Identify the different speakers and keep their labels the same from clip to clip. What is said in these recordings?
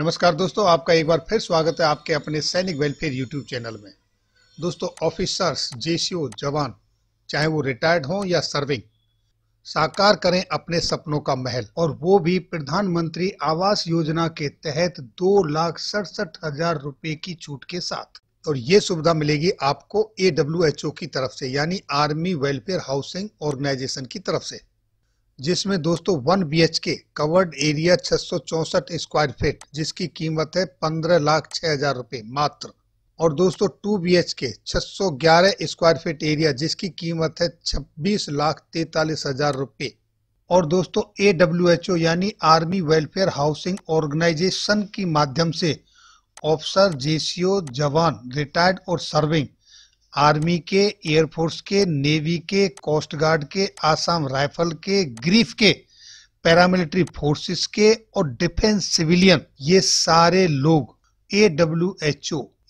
Speaker 1: नमस्कार दोस्तों आपका एक बार फिर स्वागत है आपके अपने सैनिक वेलफेयर यूट्यूब चैनल में दोस्तों ऑफिसर्स जे जवान चाहे वो रिटायर्ड हों या सर्विंग साकार करें अपने सपनों का महल और वो भी प्रधानमंत्री आवास योजना के तहत दो लाख सड़सठ हजार रुपए की छूट के साथ और ये सुविधा मिलेगी आपको ए की तरफ से यानी आर्मी वेलफेयर हाउसिंग ऑर्गेनाइजेशन की तरफ से जिसमें दोस्तों one B H K covered area छह स्क्वायर फीट जिसकी कीमत है पंद्रह लाख छह हजार रुपए मात्र और दोस्तों टू बी एच के छह स्क्वायर फीट एरिया जिसकी कीमत है छब्बीस लाख तैतालीस हजार रुपए और दोस्तों ए डब्ल्यू एच ओ यानी आर्मी वेलफेयर हाउसिंग ऑर्गेनाइजेशन की माध्यम से ऑफिसर जेसीओ जवान रिटायर्ड और सर्विंग आर्मी के एयरफोर्स के नेवी के कोस्ट गार्ड के आसाम राइफल के ग्रीफ के पैरामिलिट्री फोर्सेस के और डिफेंस सिविलियन ये सारे लोग ए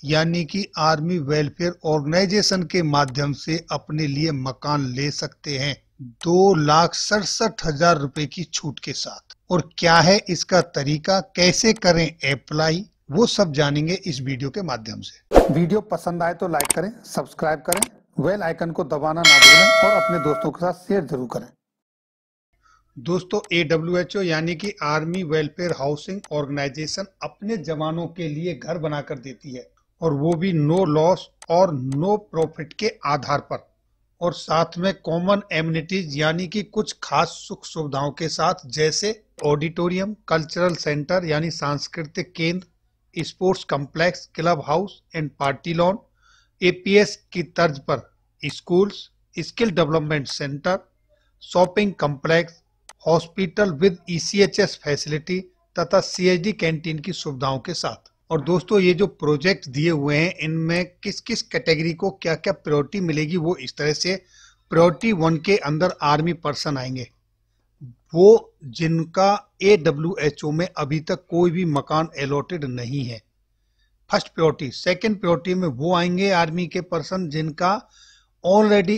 Speaker 1: यानी कि आर्मी वेलफेयर ऑर्गेनाइजेशन के माध्यम से अपने लिए मकान ले सकते हैं दो लाख सड़सठ हजार रूपए की छूट के साथ और क्या है इसका तरीका कैसे करें अप्लाई वो सब जानेंगे इस वीडियो के माध्यम से वीडियो पसंद आए तो लाइक करें सब्सक्राइब करें वेल आइकन को दबाना ना भूलें और अपने दोस्तों के साथ शेयर जरूर करें दोस्तों ए यानी कि आर्मी वेलफेयर हाउसिंग ऑर्गेनाइजेशन अपने जवानों के लिए घर बनाकर देती है और वो भी नो लॉस और नो प्रॉफिट के आधार पर और साथ में कॉमन एम्यूनिटीज यानी कि कुछ खास सुख सुविधाओं के साथ जैसे ऑडिटोरियम कल्चरल सेंटर यानी सांस्कृतिक केंद्र sports complex club house and party lawn APS की तर्ज पर schools skill development centre shopping complex hospital with ECHS e facility तथा सीएचडी कैंटीन की सुविधाओं के साथ और दोस्तों ये जो प्रोजेक्ट दिए हुए हैं इनमें किस किस कैटेगरी को क्या क्या प्रायोरिटी मिलेगी वो इस तरह से प्रायोरिटी वन के अंदर आर्मी पर्सन आएंगे वो जिनका ओ में अभी तक कोई भी मकान एलोटेड नहीं है फर्स्ट प्योरिटी सेकेंड प्योरिटी में वो आएंगे आर्मी के पर्सन जिनका ऑलरेडी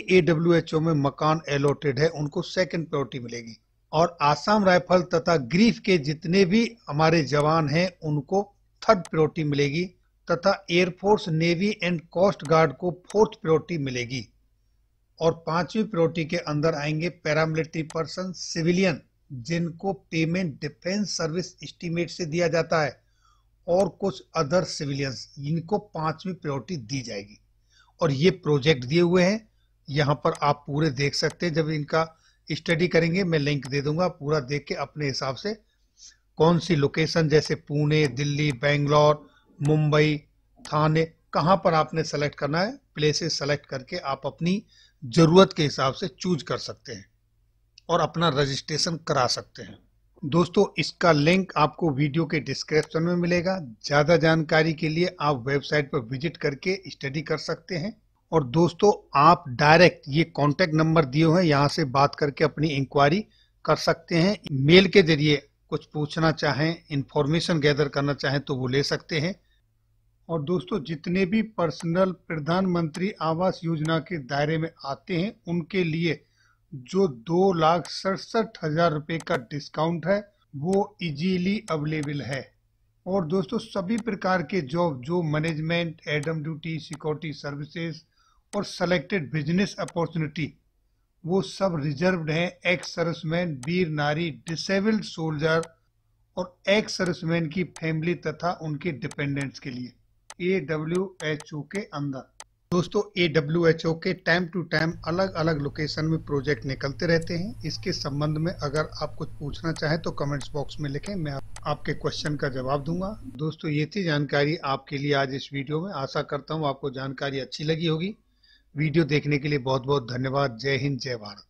Speaker 1: ओ में मकान एलोटेड है उनको सेकेंड प्योरिटी मिलेगी और आसाम राइफल तथा ग्रीफ के जितने भी हमारे जवान हैं उनको थर्ड प्योरिटी मिलेगी तथा air force navy and coast guard को फोर्थ प्योरिटी मिलेगी और पांचवी प्रोटी के अंदर आएंगे पैरामिलिट्री पर्सन सिविलियन जिनको पेमेंट डिफेंस सर्विस एस्टीमेट से दिया जाता है और कुछ अदर सिविलियंस इनको पांचवी प्रायोरिटी दी जाएगी और ये प्रोजेक्ट दिए हुए हैं यहाँ पर आप पूरे देख सकते हैं जब इनका स्टडी करेंगे मैं लिंक दे दूंगा पूरा देख के अपने हिसाब से कौन सी लोकेशन जैसे पुणे दिल्ली बेंगलोर मुंबई थाने कहाँ पर आपने सेलेक्ट करना है प्लेसेस सेलेक्ट करके आप अपनी ज़रूरत के हिसाब से चूज कर सकते हैं और अपना रजिस्ट्रेशन करा सकते हैं दोस्तों इसका लिंक आपको वीडियो के डिस्क्रिप्शन में मिलेगा ज़्यादा जानकारी के लिए आप वेबसाइट पर विजिट करके स्टडी कर सकते हैं और दोस्तों आप डायरेक्ट ये कॉन्टेक्ट नंबर दिए हुए यहाँ से बात करके अपनी इंक्वायरी कर सकते हैं मेल के जरिए कुछ पूछना चाहें इन्फॉर्मेशन गैदर करना चाहें तो वो ले सकते हैं और दोस्तों जितने भी पर्सनल प्रधानमंत्री आवास योजना के दायरे में आते हैं उनके लिए जो दो लाख सड़सठ हजार रुपए का डिस्काउंट है वो इजीली अवेलेबल है और दोस्तों सभी प्रकार के जॉब जो management admin duty security services और सेलेक्टेड बिजनेस अपॉर्चुनिटी वो सब रिजर्वड हैं एक्स सर्विसमैन वीर नारी डिसेबल्ड सोल्जर और एक्स सर्विसमैन की फैमिली तथा उनके डिपेंडेंट्स के लिए ए डब्ल्यू एच ओ के अंदर दोस्तों ए डब्ल्यू एच ओ के टाइम टू टाइम अलग अलग लोकेशन में प्रोजेक्ट निकलते रहते हैं इसके संबंध में अगर आप कुछ पूछना चाहें तो कमेंट्स बॉक्स में लिखें मैं आपके क्वेश्चन का जवाब दूंगा दोस्तों ये थी जानकारी आपके लिए आज इस वीडियो में आशा करता हूँ आपको जानकारी अच्छी लगी होगी वीडियो देखने के लिए बहुत बहुत धन्यवाद जय हिंद जय भारत